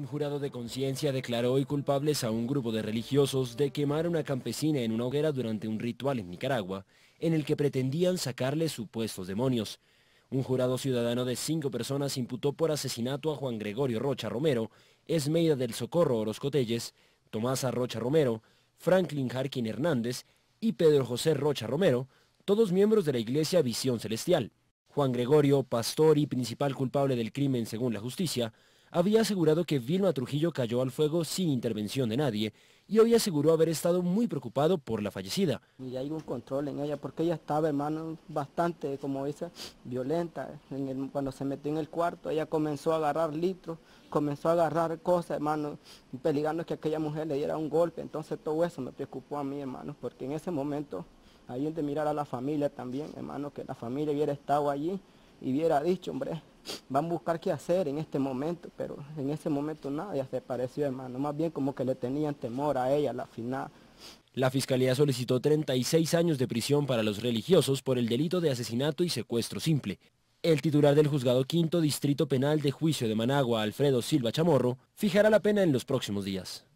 Un jurado de conciencia declaró hoy culpables a un grupo de religiosos de quemar a una campesina en una hoguera durante un ritual en Nicaragua, en el que pretendían sacarle supuestos demonios. Un jurado ciudadano de cinco personas imputó por asesinato a Juan Gregorio Rocha Romero, Esmeida del Socorro Orozcotelles, Tomás Tomasa Rocha Romero, Franklin Harkin Hernández y Pedro José Rocha Romero, todos miembros de la Iglesia Visión Celestial. Juan Gregorio, pastor y principal culpable del crimen según la justicia, había asegurado que Vilma Trujillo cayó al fuego sin intervención de nadie y hoy aseguró haber estado muy preocupado por la fallecida. Y hay un control en ella porque ella estaba, hermano, bastante, como dice, violenta. cuando se metió en el cuarto, ella comenzó a agarrar litros, comenzó a agarrar cosas, hermano, peligrando que aquella mujer le diera un golpe. Entonces todo eso me preocupó a mí, hermano, porque en ese momento hay de mirar a la familia también, hermano, que la familia hubiera estado allí y hubiera dicho, hombre, van a buscar qué hacer en este momento, pero en este momento nadie se pareció, hermano. Más bien como que le tenían temor a ella, la final. La Fiscalía solicitó 36 años de prisión para los religiosos por el delito de asesinato y secuestro simple. El titular del juzgado quinto Distrito Penal de Juicio de Managua, Alfredo Silva Chamorro, fijará la pena en los próximos días.